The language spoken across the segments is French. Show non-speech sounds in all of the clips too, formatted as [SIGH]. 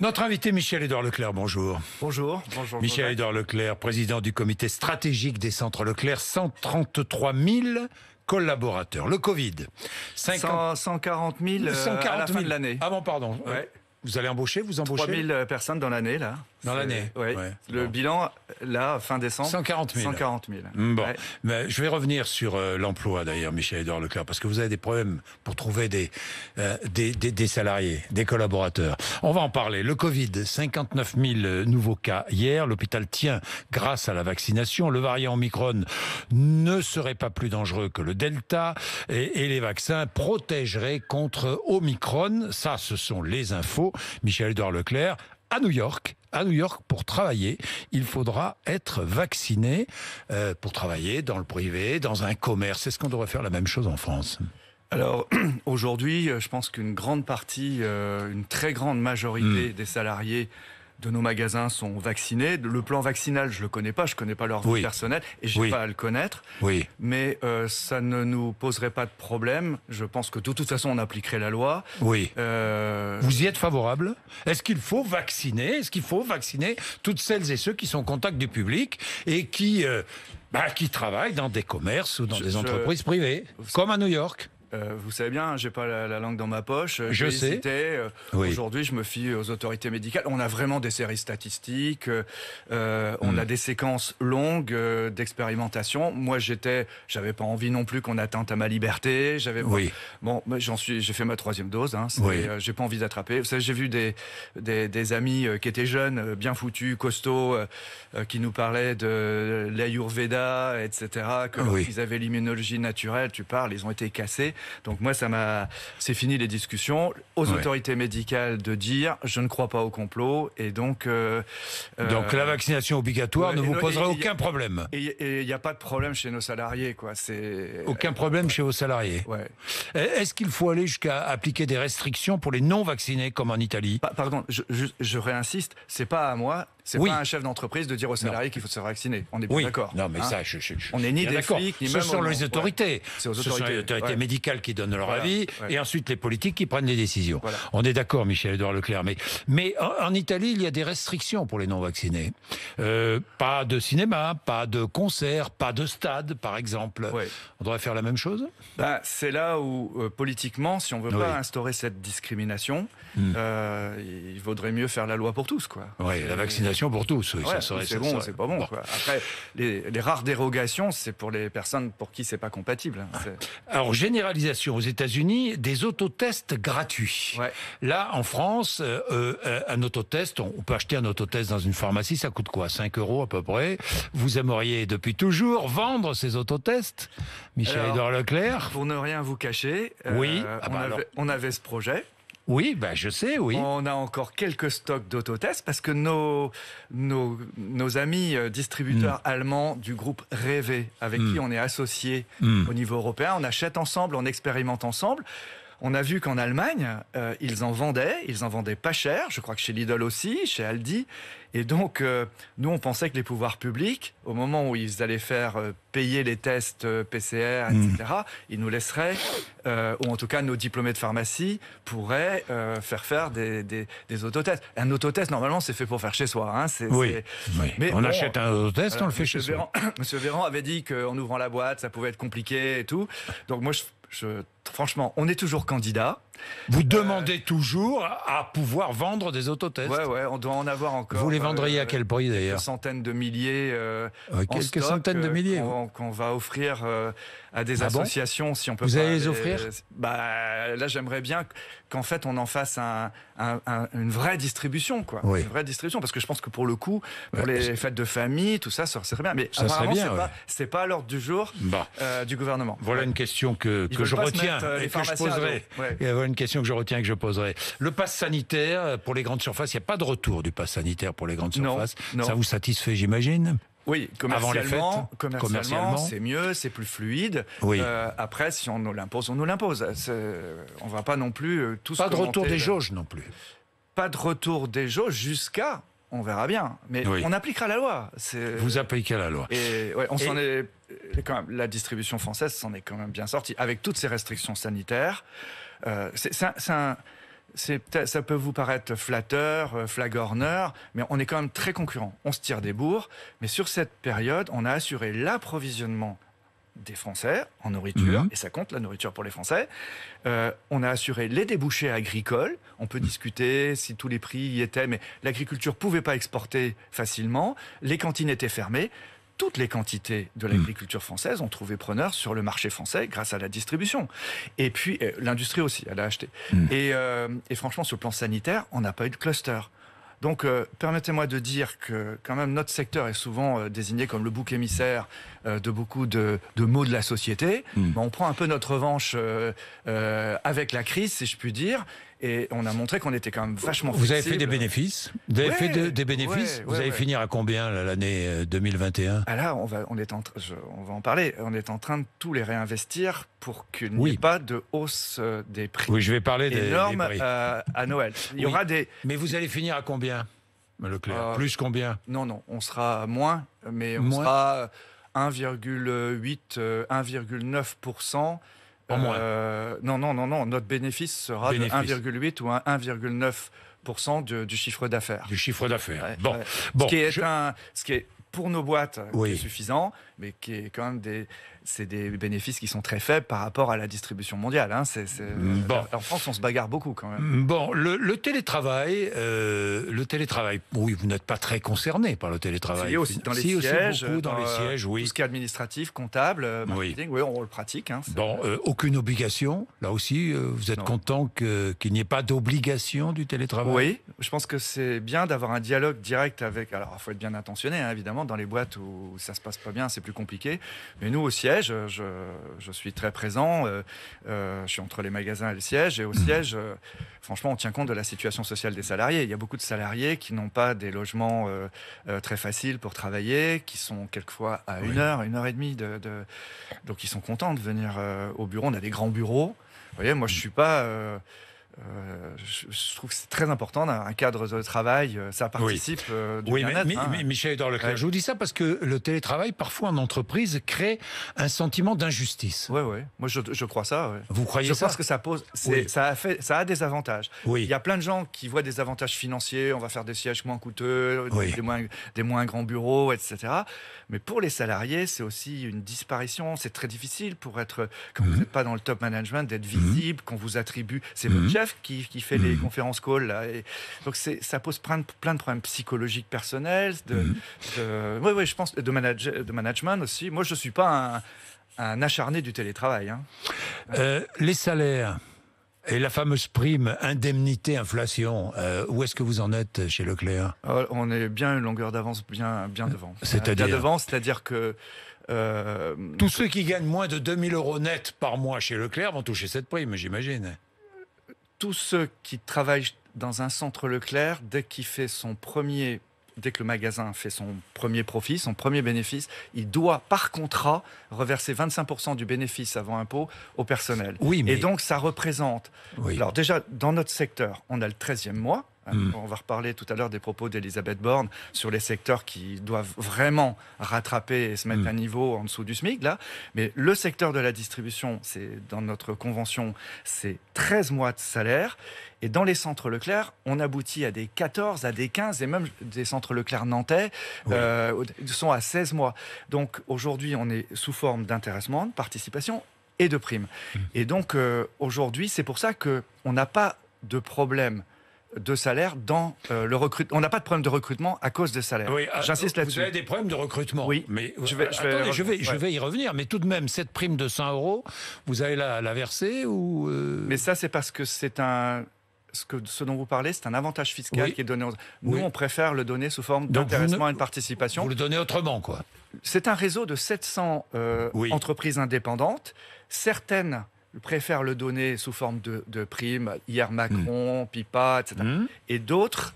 Notre invité Michel-Édouard Leclerc, bonjour. Bonjour. bonjour Michel-Édouard Leclerc, président du comité stratégique des centres Leclerc, 133 000 collaborateurs. Le Covid, 140 000 euh, à la fin de l'année. Avant, ah pardon. Vous allez embaucher, vous embauchez 3 000 personnes dans l'année, là. Dans l'année Oui. le bilan, là, fin décembre. 140 000. Mm, bon. Mais ben, je vais revenir sur euh, l'emploi, d'ailleurs, Michel Edouard Leclerc, parce que vous avez des problèmes pour trouver euh, des, des, salariés, des collaborateurs. On va en parler. Le Covid, 59 000 nouveaux cas hier. L'hôpital tient grâce à la vaccination. Le variant Omicron ne serait pas plus dangereux que le Delta et, et les vaccins protégeraient contre Omicron. Ça, ce sont les infos. Michel Edouard Leclerc à New York à New York pour travailler, il faudra être vacciné euh, pour travailler dans le privé, dans un commerce. Est-ce qu'on devrait faire la même chose en France alors [CLEARS THROAT] aujourd'hui, euh, je pense qu'une grande partie, euh, une très grande majorité hmm. des salariés de nos magasins sont vaccinés. Le plan vaccinal, je ne le connais pas, je ne connais pas leur vie personnelle et je n'ai pas à le connaître. Oui. Mais euh, ça ne nous poserait pas de problème. Je pense que de toute façon, on appliquerait la loi. Oui. Euh, Vous y êtes favorable Est-ce qu'il faut vacciner Est-ce qu'il faut vacciner toutes celles et ceux qui sont en contact du public et qui, euh, bah, qui travaillent dans des commerces ou dans des entreprises privées, comme à New York euh, vous savez bien, hein, j'ai pas la, langue dans ma poche. Euh, je sais. Euh, aujourd'hui, je me fie aux autorités médicales. On a vraiment des séries statistiques. on hmm. a des séquences longues d'expérimentation. Moi, j'étais, j'avais pas envie non plus qu'on atteinte à ma liberté. J'avais bon, j'en suis, j'ai fait ma troisième dose. Hein, oui. j'ai pas envie d'attraper. j'ai vu des, amis qui étaient jeunes, bien foutus, costauds, qui nous parlaient de l'Ayurveda, etc. Que ils avaient l'immunologie naturelle. Tu parles, ils ont été cassés. Donc moi, ça m'a, c'est fini les discussions aux autorités médicales de dire je ne crois pas au complot et donc. Euh, euh, donc la vaccination obligatoire ne vous posera aucun problème. Et il n'y a pas de problème chez nos salariés, quoi. C'est aucun problème chez vos salariés. E, est-ce qu'il faut aller jusqu'à appliquer des restrictions pour les non vaccinés comme en Italie Pardon, je, je, je réinsiste, c'est pas à moi, c'est oui. pas un chef d'entreprise de dire aux salariés qu'il faut se faire vacciner. On est pas d'accord. Non, mais hein. ça, je, on ni Ce sont les autorités. C'est Aux Ce sont les autorités médicales qui donnent leur avis et ensuite les politiques qui prennent les décisions. On est d'accord, Michel-Edouard Leclerc. Mais, mais en, Italie, il y a des restrictions pour les non-vaccinés. Euh, pas de cinéma, pas de concert, pas de stade, par exemple. On devrait faire la même chose bah, C'est là où, euh, politiquement, si on veut pas instaurer cette discrimination, hmm. euh, il vaudrait mieux faire la loi pour tous. Quoi. Oui, la vaccination pour tous. c'est bon, c'est pas bon. Après, les, rares dérogations, c'est pour les personnes pour qui c'est pas compatible. Hein. Alors, généralisation aux États-Unis des autotests gratuits. Là, en France, euh, euh, un autotest, on peut acheter un autotest dans une pharmacie, ça coûte quoi 5 euros à peu près. Vous aimeriez depuis toujours vendre ces autotests, Michel-Édouard Leclerc Pour ne rien vous cacher, euh, oui. Ah bah on avait ce projet. Oui, ben je sais, oui. On a encore quelques stocks d'autotests parce que nos, nos, amis euh, distributeurs mm. allemands du groupe Rêvé, avec mm. qui on est associé mm. au niveau européen, on achète ensemble, on expérimente ensemble. On a vu qu'en Allemagne, euh, ils en vendaient, ils en vendaient pas cher, je crois que chez Lidl aussi, chez Aldi, et donc, euh, nous, on pensait que les pouvoirs publics, au moment où ils allaient faire euh, payer les tests euh, PCR, etc., mm. ils nous laisseraient, ou en tout cas nos diplômés de pharmacie, pourraient faire faire des, des, autotests. Un autotest, normalement, c'est fait pour faire chez soi. Hein, oui. Mais on achète un autotest, on le fait chez soi. [COUGHS] Monsieur Véran avait dit qu'en ouvrant la boîte, ça pouvait être compliqué et tout. Donc, moi, je franchement, on est toujours candidat. Vous demandez toujours à pouvoir vendre des autotests. Oui, on doit en avoir encore. Vous les vendriez à quel prix d'ailleurs Quelques centaines de milliers. Euh, euh quelques en centaines de euh, milliers. qu'on va offrir euh, à des ah si on peut. Vous allez les offrir bah, Là, j'aimerais bien qu'en fait, on en fasse une vraie distribution, quoi. vraie distribution, parce que je pense que pour le coup, pour les fêtes de famille, tout ça, ça serait bien. Mais ça apparemment, c'est pas, à l'ordre du jour bah. euh, du gouvernement. Voilà une question que, je retiens et que je poserai. une question que je retiens que je poserai. Le pass sanitaire pour les grandes surfaces, il n'y a pas de retour du pass sanitaire pour les grandes surfaces. Ça vous satisfait, j'imagine oui, commercialement, Avant commercialement, c'est mieux, c'est plus fluide. Euh, après, si on nous l'impose, on nous l'impose. On va pas non plus euh, tout Pas de retour des jauges non plus. Pas de retour des jauges jusqu'à on verra bien. Mais on appliquera la loi. Vous appliquez la loi. Et ouais, on s'en est euh, quand la distribution française s'en est quand même bien sortie avec toutes ces restrictions sanitaires. c'est un, ça peut vous paraître flatteur, euh, flagorneur, mais on est quand même très concurrent. On se tire des bourres, mais sur cette période, on a assuré l'approvisionnement des Français en nourriture, mhm. et ça compte la nourriture pour les Français. Euh, on a assuré les débouchés agricoles. On peut mhm. discuter si tous les prix y étaient, mais l'agriculture pouvait pas exporter facilement. Les cantines étaient fermées toutes les quantités de hmm. l'agriculture française ont trouvé preneur sur le marché français grâce à la distribution. Et puis, euh, l'industrie aussi, elle a acheté. Hmm. Euh, et, franchement, sur le plan sanitaire, on n'a pas eu de cluster. Donc, euh, permettez-moi de dire que, quand même, notre secteur est souvent désigné comme le bouc émissaire de beaucoup de, maux de la société. Hmm. on prend un peu notre revanche avec la crise, si je puis dire. Et on a montré qu'on était quand même vachement Vous avez fait des bénéfices Vous avez fait des bénéfices Vous allez finir à combien l'année 2021 euh, Alors ah, Là, on va, on, est en on va en parler. On est en train de tous les réinvestir pour qu'il n'y ait pas de hausse euh, des prix. Oui, je vais parler des, prix. Euh, à Noël. Il y aura des... Mais vous allez finir à combien, Leclerc Plus combien Non, non, on sera moins, mais on moins. sera 1,8, 1,9%. Euh, non, non, non, non. Notre bénéfice sera de 1,8 ou 1,9 du, du chiffre d'affaires. Du chiffre d'affaires. bon. Ce qui est un, ce qui est pour nos boîtes suffisant, mais qui est quand même des, c'est des bénéfices qui sont très faibles par rapport à la distribution mondiale. Hein. Mm, en France, on se bagarre beaucoup quand même. Mm, bon, le, télétravail, euh, le télétravail. Oui, vous n'êtes pas très concerné par le télétravail. Si, aussi dans les sièges, aussi beaucoup, dans, les sièges, oui. Tout ce qui est administratif, comptable, euh, marketing, oui, on le pratique. Hein, bon, euh, aucune obligation. Là aussi, vous êtes content qu'il n'y ait pas d'obligation du télétravail. Oui, je pense que c'est bien d'avoir un dialogue direct avec. Alors, il faut être bien intentionné, hein, évidemment, dans les boîtes où ça se passe pas bien, c'est plus compliqué. Mais nous, au siège euh, je, suis très présent. Euh, euh, je suis entre les magasins et le siège. Et au mhm. siège, franchement, on tient compte de la situation sociale des salariés. Il y a beaucoup de salariés qui n'ont pas des logements très faciles pour travailler, qui sont quelquefois à une heure, une heure et demie. De, Donc, ils sont contents de venir au bureau. On a des grands bureaux. Vous voyez, moi, je ne mm. suis pas. Euh, je, trouve que c'est très important, un cadre de travail, euh, ça participe oui. Euh, du mais, hein. Leclerc, je vous dis ça parce que le télétravail, parfois en entreprise, crée un sentiment d'injustice. Oui, oui, moi je, crois ça. Vous croyez ça Je pense que ça pose, ça, a fait, ça a des avantages. oui Il y a plein de gens qui voient des avantages financiers, on va faire des sièges moins coûteux, des, moins, des moins grands bureaux, etc. Mais pour les salariés, c'est aussi une disparition, c'est très difficile pour être, quand vous n'êtes mhm. pas dans le top management, d'être visible, mhm. qu'on vous attribue, c'est mmh qui, fait les mhm. conférences call. Là, et donc ça pose plein de, plein de problèmes psychologiques personnels, de, mhm. je pense, de, de management aussi. Moi, je ne suis pas un, acharné du télétravail. Hein. Euh, les salaires et la fameuse prime indemnité inflation, euh, où est-ce que vous en êtes chez Leclerc oh, On est bien une longueur d'avance, bien, bien devant. Euh, c'est-à-dire devant, c'est-à-dire que. Tous ceux qui gagnent moins de 2000 euros net par mois chez Leclerc vont toucher cette prime, j'imagine tous ceux qui travaillent dans un centre Leclerc, dès qu'il fait son premier, dès que le magasin fait son premier profit, son premier bénéfice, il doit par contrat reverser 25% du bénéfice avant impôt au personnel. Oui, mais... Et donc ça représente. Alors déjà, dans notre secteur, on a le 13e mois euh, hmm. On va reparler tout à l'heure des propos d'Elisabeth Borne sur les secteurs qui doivent vraiment rattraper et se mettre hmm. à niveau en dessous du SMIC, là. Mais le secteur de la distribution, c'est dans notre convention, c'est 13 mois de salaire. Et dans les centres Leclerc, on aboutit à des 14, à des 15, et même des centres Leclerc nantais euh, sont à 16 mois. Donc aujourd'hui, on est sous forme d'intéressement, de participation et de primes. Hmm. Et donc euh, aujourd'hui, c'est pour ça qu'on n'a pas de problème de salaire dans euh, le recrutement. On n'a pas de problème de recrutement à cause des salaires. Ah, J'insiste là-dessus. Vous avez des problèmes de recrutement. Oui. Mais je vais, je vais, y revenir. Mais tout de même, cette prime de 100 euros, vous allez la, la verser ou euh? Mais ça, c'est parce que c'est un ce, que, ce, dont vous parlez, c'est un avantage fiscal qui est donné. Aux... Nous, on préfère le donner sous forme d'intéressement et à participation. Vous le donnez autrement, quoi. C'est un réseau de 700 euh, entreprises indépendantes. Certaines préfèrent le donner sous forme de, de primes, hier hmm. Macron, Pipa, etc. Hmm. Et d'autres,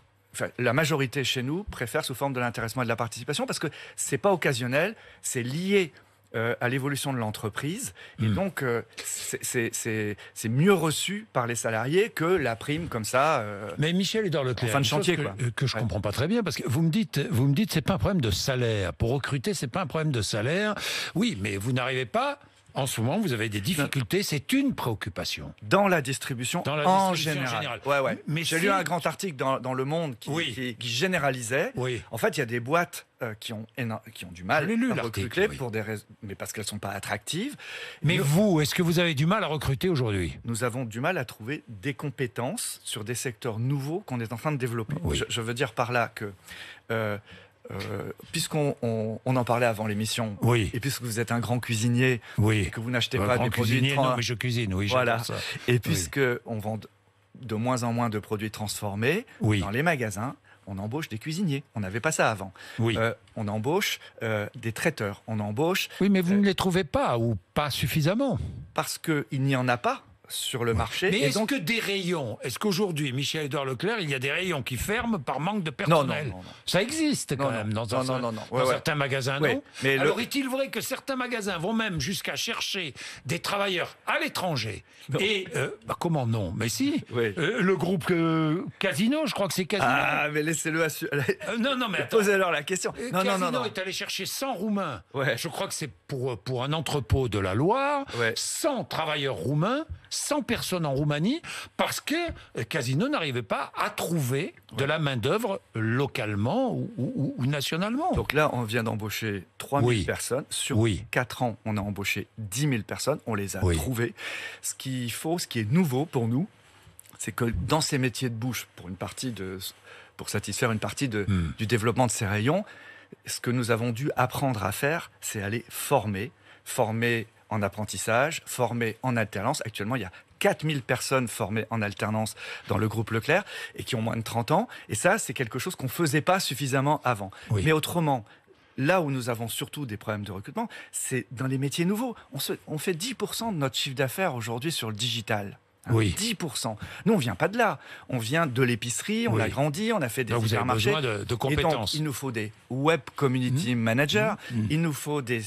la majorité chez nous, préfère sous forme de l'intéressement et de la participation parce que ce n'est pas occasionnel, c'est lié euh, à l'évolution de l'entreprise. Et hmm. donc, euh, c'est mieux reçu par les salariés que la prime comme ça. Euh, mais Michel est dans le fin de chantier, que, quoi. Que je ne comprends pas très bien, parce que vous me dites, vous me dites, c'est pas un problème de salaire. Pour recruter, c'est pas un problème de salaire. Oui, mais vous n'arrivez pas en ce moment, vous avez des difficultés. C'est une préoccupation. Dans la distribution, en, général. Mais J'ai lu un grand article dans, Le Monde qui, généralisait. Oui. En fait, il y a des boîtes euh, qui, ont qui ont du mal à recruter, pour des mais parce qu'elles ne sont pas attractives. Mais vous, est-ce que vous avez du mal à recruter aujourd'hui Nous avons du mal à trouver des compétences sur des secteurs nouveaux qu'on est en train de développer. Je, veux dire par là que... Euh, euh, puisqu'on en parlait avant l'émission, et puisque vous êtes un grand cuisinier, et que vous n'achetez pas des produits... je cuisine, oui, voilà. Et puisque on vend de moins en moins de produits transformés dans les magasins, on embauche des cuisiniers. On n'avait pas ça avant. Euh, on embauche euh, des traiteurs. On embauche. Oui, mais vous ne les trouvez pas ou pas suffisamment. Parce qu'il n'y en a pas sur le marché. Mais est-ce que des rayons, est-ce qu'aujourd'hui, Michel Edouard Leclerc, il y a des rayons qui ferment par manque de personnel non, non, non, Ça existe quand même dans, dans certains magasins, non Mais Alors est-il vrai que certains magasins vont même jusqu'à chercher des travailleurs à l'étranger Et euh, bah, comment non Mais si, euh, le groupe euh, Casino, je crois que c'est Casino. Ah, mais laissez-le assurer. non, non, mais [LAUGHS] posez alors la question. Casino est allé chercher 100 Roumains. Je crois que c'est pour, pour un entrepôt de la Loire, 100 travailleurs roumains 100 personnes en Roumanie parce que euh, Casino n'arrivait pas à trouver de la main-d'œuvre localement ou, nationalement. Donc là, on vient d'embaucher 3 000 personnes. Sur 4 ans, on a embauché 10 000 personnes. On les a trouvées. Ce qu'il faut, ce qui est nouveau pour nous, c'est que dans ces métiers de bouche, pour une partie de, pour satisfaire une partie de, hmm. du développement de ces rayons, ce que nous avons dû apprendre à faire, c'est aller former, former en apprentissage, formés en alternance. Actuellement, il y a 4000 personnes formées en alternance dans le groupe Leclerc et qui ont moins de 30 ans. Et ça, c'est quelque chose qu'on ne faisait pas suffisamment avant. Mais autrement, là où nous avons surtout des problèmes de recrutement, c'est dans les métiers nouveaux. On, se, on fait 10% de notre chiffre d'affaires aujourd'hui sur le digital. Hein, oui. 10%. Nous, on vient pas de là. On vient de l'épicerie, on a grandi, on a fait des supermarchés. de, compétences. il nous faut des web community mmh. managers, mmh. Mmh. il nous faut des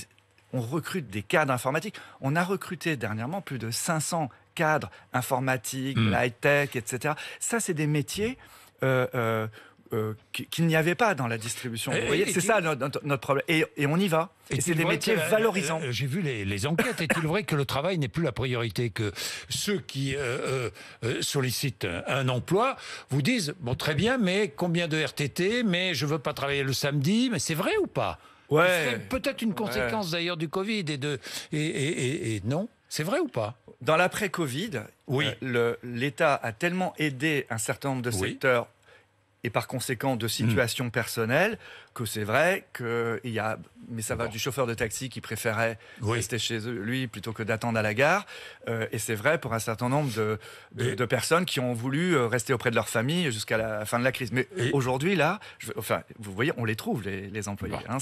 on recrute des cadres informatiques. On a recruté dernièrement plus de 500 cadres informatiques, hmm. high-tech, etc. Ça, c'est des métiers... Euh, euh, euh, qu'il n'y avait pas dans la distribution. voyez, c'est ça notre, problème. Et, on y va. Et, c'est des métiers valorisants. J'ai vu les, enquêtes. Est-il vrai que le travail n'est plus la priorité Que ceux qui sollicitent un emploi vous disent bon, très bien, mais combien de RTT Mais je veux pas travailler le samedi. Mais c'est vrai ou pas Ouais. peut-être une conséquence d'ailleurs du Covid et de et, et, et, non. C'est vrai ou pas Dans l'après-Covid, oui. Euh, l'État a tellement aidé un certain nombre de secteurs et par conséquent de hmm. situation personnelles, personnelle que c'est vrai que il y a mais ça va du chauffeur de taxi qui préférait rester chez lui plutôt que d'attendre à la gare euh, et c'est vrai pour un certain nombre de, personnes qui ont voulu euh, rester auprès de leur famille jusqu'à la fin de la crise mais aujourd'hui là enfin vous voyez on les trouve les, les employés hein,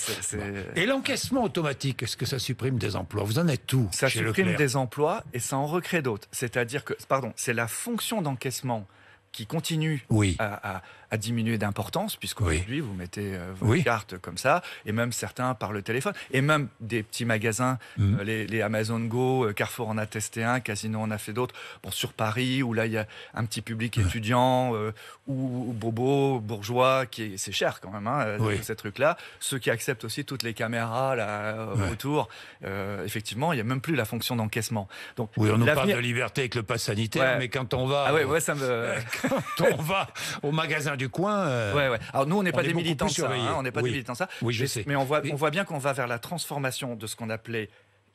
et l'encaissement automatique est-ce que ça supprime des emplois vous en êtes tout ça supprime des emplois et ça en recrée d'autres c'est-à-dire que pardon c'est la fonction d'encaissement qui continue à, a diminué d'importance, puisqu'aujourd'hui, aujourd'hui vous mettez euh, vos cartes comme ça, et même certains par le téléphone, et même des petits magasins, mm. euh, les, Amazon Go, euh, Carrefour en a testé un, Casino en a fait d'autres, bon, sur Paris, où là, il y a un petit public mm. étudiant, ou, bobo, bourgeois, qui c'est cher quand même, hein, ces trucs-là. Ceux qui acceptent aussi toutes les caméras là, autour, effectivement, il n'y a même plus la fonction d'encaissement. Donc, oui, on nous parle de liberté avec le pass sanitaire, mais quand on va... Ah ouais, ça me... [LAUGHS] quand on va au magasin du coin. Euh, Alors nous, on n'est hein, pas des militants ça. on pas ça. Oui, mais, on voit, on voit bien qu'on va vers la transformation de ce qu'on appelait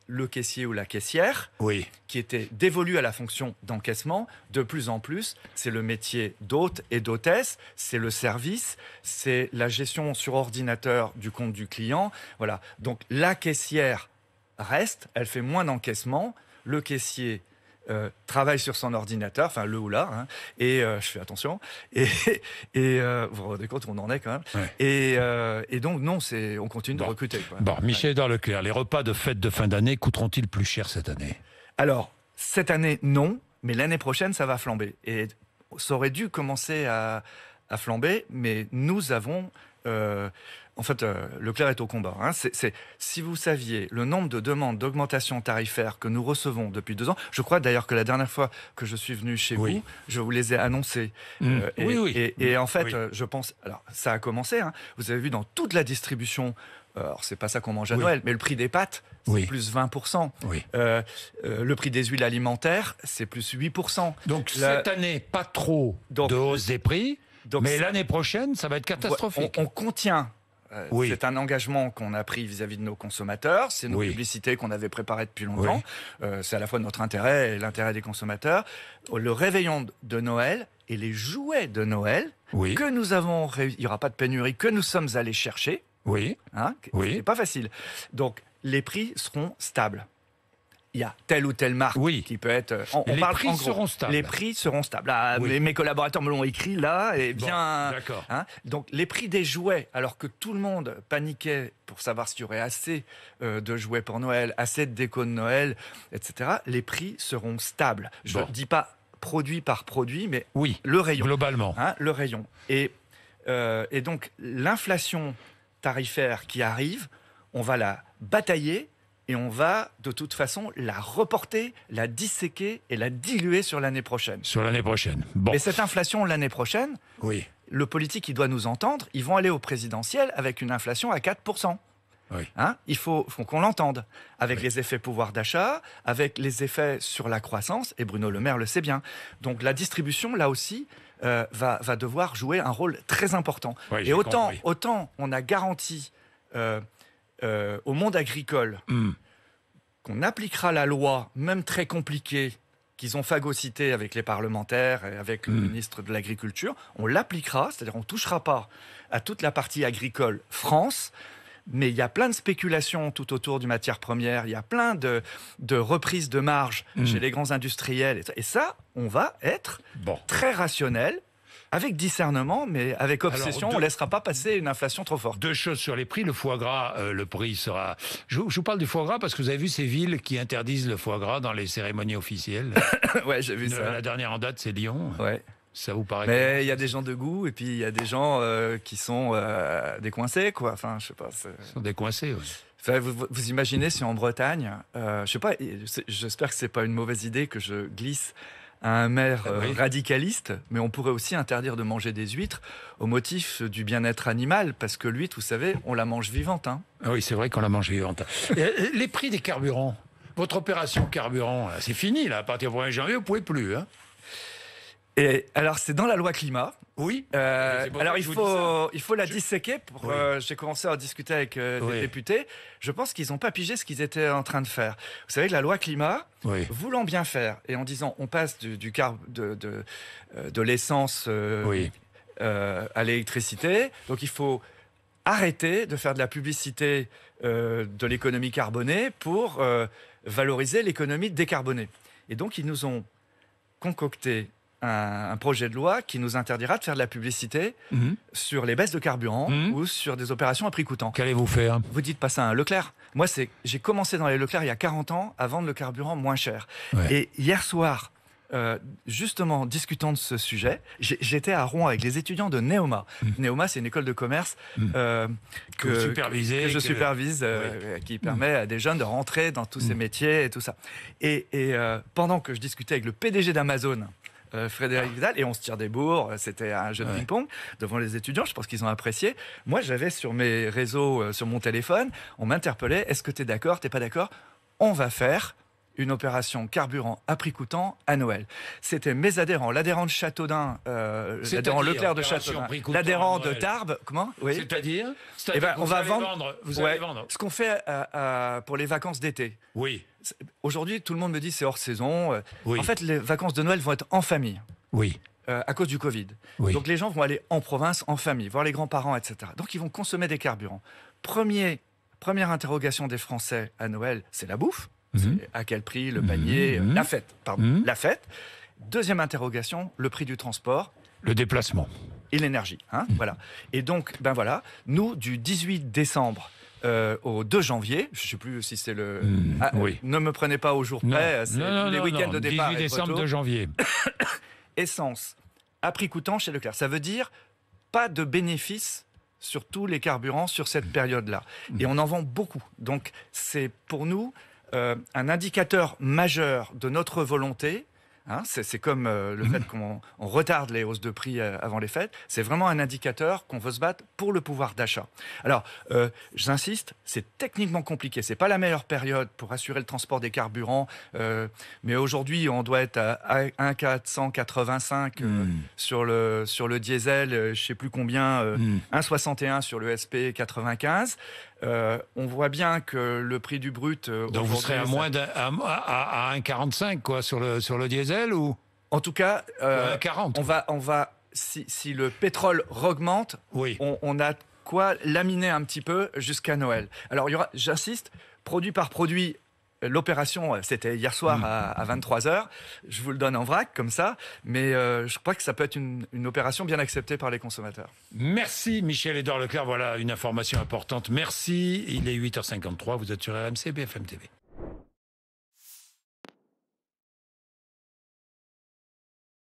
le caissier ou la caissière, oui. qui était dévolu à la fonction d'encaissement, de plus en plus, c'est le métier d'hôte et d'hôtesse, c'est le service, c'est la gestion sur ordinateur du compte du client. Voilà. Donc la caissière reste, elle fait moins d'encaissement, le caissier euh, travaille sur son ordinateur, enfin le ou là hein, et euh, je fais attention, et, [LAUGHS] et euh, vous vous rendez compte on en est quand même. Et, donc non, on continue de recruter. Bon, Michel Edouard les repas de fête de fin d'année coûteront-ils plus cher cette année Alors, cette année, non, mais l'année prochaine, ça va flamber. Et ça aurait dû commencer à, flamber, mais nous avons... En fait, euh, le Leclerc est au combat. Hein. C'est, si vous saviez le nombre de demandes d'augmentation tarifaire que nous recevons depuis deux ans, je crois d'ailleurs que la dernière fois que je suis venu chez vous, je vous les ai annoncées. Mmh. Euh, et, oui, oui. Et, en fait, euh, je pense. Alors, ça a commencé. Hein. Vous avez vu dans toute la distribution alors, c'est pas ça qu'on mange à Noël, mais le prix des pâtes, c'est plus 20%. Oui. le prix des huiles alimentaires, c'est plus 8%. Donc, cette année, pas trop de hausse des prix, mais l'année prochaine, ça va être catastrophique. on contient euh, c'est un engagement qu'on a pris vis-à-vis de nos consommateurs. C'est nos publicité publicités qu'on avait préparée depuis longtemps. Euh, c'est à la fois notre intérêt et l'intérêt des consommateurs. Le réveillon de Noël et les jouets de Noël que nous avons, il n'y aura pas de pénurie, que nous sommes allés chercher. Oui. Hein, oui. pas facile. Donc, les prix seront stables il y a telle ou telle marque qui peut être. Euh, les prix seront stables. Les prix seront stables. Ah, mes collaborateurs me l'ont écrit là, et bien. D'accord. Hein. donc les prix des jouets, alors que tout le monde paniquait pour savoir s'il y aurait assez euh, de jouets pour Noël, assez de déco de Noël, etc. Les prix seront stables. Je ne dis pas produit par produit, mais oui, le rayon. Globalement. Hein, le rayon. Et, euh, et donc l'inflation tarifaire qui arrive, on va la batailler et on va de toute façon la reporter, la disséquer et la diluer sur l'année prochaine. Sur l'année prochaine. Bon. Et cette inflation l'année prochaine, oui. le politique il doit nous entendre, ils vont aller au présidentiel avec une inflation à 4%. Oui. Hein il faut, qu'on l'entende, avec les effets pouvoir d'achat, avec les effets sur la croissance, et Bruno Le Maire le sait bien. Donc la distribution, là aussi, euh, va, va, devoir jouer un rôle très important. et autant, autant on a garanti euh, euh, au monde agricole, hmm. qu'on appliquera la loi, même très compliquée, qu'ils ont phagocytée avec les parlementaires et avec le hmm. ministre de l'Agriculture, on l'appliquera, c'est-à-dire on touchera pas à toute la partie agricole France, mais il y a plein de spéculations tout autour du matière première, il y a plein de, de reprises de marge hmm. chez les grands industriels. Et ça, on va être très rationnel avec discernement, mais avec obsession, on ne laissera pas passer une inflation trop forte. Deux choses sur les prix. Le foie gras, euh, le prix sera. Je, vous parle du foie gras parce que vous avez vu ces villes qui interdisent le foie gras dans les cérémonies officielles. [LAUGHS] ouais, j'ai vu euh, ça. La dernière en date, c'est Lyon. Ouais. Ça vous paraît Mais il y a des gens de goût et puis il y a des gens euh, qui sont décoincés, quoi. Enfin, je sais pas. Ils sont décoincés, oui. vous, vous, imaginez si en Bretagne, je sais pas, j'espère que c'est pas une mauvaise idée que je glisse, à un maire ah euh, radicaliste, mais on pourrait aussi interdire de manger des huîtres au motif du bien-être animal, parce que l'huître, vous savez, on la mange vivante. Hein. Ah oui, c'est vrai qu'on la mange vivante. [LAUGHS] Les prix des carburants, votre opération carburant, c'est fini, là, à partir du 1er janvier, vous ne pouvez plus. Hein. Et alors, c'est dans la loi climat. Oui. Euh, alors, il faut, il faut la disséquer. Euh, j'ai commencé à discuter avec les euh, des députés. Je pense qu'ils n'ont pas pigé ce qu'ils étaient en train de faire. Vous savez que la loi climat, voulant bien faire, et en disant on passe du, de, de, de l'essence à l'électricité, donc il faut arrêter de faire de la publicité de l'économie carbonée pour valoriser l'économie décarbonée. Et donc, ils nous ont concocté un, projet de loi qui nous interdira de faire de la publicité mhm. sur les baisses de carburant mhm. ou sur des opérations à prix coûtant. Qu'allez-vous faire Vous dites pas ça à un Leclerc. Moi, c'est, j'ai commencé dans les Leclerc il y a 40 ans à vendre le carburant moins cher. Et hier soir, euh, justement, discutant de ce sujet, j'étais à Rouen avec les étudiants de Neoma. Mhm. Neoma, c'est une école de commerce euh, que, je supervise, euh, euh, qui permet à des jeunes de rentrer dans tous ces métiers et tout ça. et pendant que je discutais avec le PDG d'Amazon, euh, Frédéric ah. Vidal, et on se tire des bourres. Euh, c'était un jeu de ping-pong devant les étudiants. Je pense qu'ils ont apprécié. Moi, j'avais sur mes réseaux, euh, sur mon téléphone, on m'interpellait est-ce que tu es d'accord T'es pas d'accord On va faire une opération carburant à prix coûtant à Noël. C'était mes adhérents, l'adhérent de Châteaudun, euh, l'adhérent Leclerc de Châteaudun, l'adhérent de Tarbes, comment oui. C'est-à-dire eh ben, On va vendre, vous ce qu'on fait pour les vacances d'été. Oui. Aujourd'hui, tout le monde me dit c'est hors saison. Euh, en fait, les vacances de Noël vont être en famille. Oui. Euh, à cause du Covid. Donc les gens vont aller en province, en famille, voir les grands-parents, etc. Donc ils vont consommer des carburants. Premier, première interrogation des Français à Noël, c'est la bouffe. Mhm. À quel prix Le panier mhm. euh, La fête, pardon. Mhm. La fête. Deuxième interrogation, le prix du transport. Le déplacement. Et l'énergie. Hein, voilà. Et donc, ben voilà, nous, du 18 décembre euh, au 2 janvier. Je ne sais plus si c'est le. Hmm. Ah, oui. Ne me prenez pas au jour près. C'est les week-ends de départ. 18 décembre, 2 janvier. [COUGHS] Essence à prix coûtant chez Leclerc. Ça veut dire pas de bénéfice sur tous les carburants sur cette période-là. Hmm. Et on en vend beaucoup. Donc c'est pour nous euh, un indicateur majeur de notre volonté Hein, c'est comme euh, le fait qu'on retarde les hausses de prix euh, avant les fêtes. C'est vraiment un indicateur qu'on veut se battre pour le pouvoir d'achat. Alors, euh, j'insiste, c'est techniquement compliqué. C'est pas la meilleure période pour assurer le transport des carburants. mais aujourd'hui, on doit être à 1,485 hmm. sur, le, sur le diesel, je sais plus combien, 1,61 hmm. sur le SP 95. on voit bien que le prix du brut. Donc vous serez à moins de, à 1,45 quoi sur le, sur le diesel ou En tout cas, 40. Euh, euh, on va, on va, si, le pétrole augmente, oui. on, a quoi laminer un petit peu jusqu'à Noël. Alors, il y aura, j'insiste, produit par produit, l'opération, euh, c'était hier soir mm. à, 23h. Je vous le donne en vrac, comme ça. Mais je crois que ça peut être une, opération bien acceptée par les consommateurs. Merci, Michel Edouard Leclerc. Voilà une information importante. Merci. Il est 8h53. Vous êtes sur RMC BFM TV.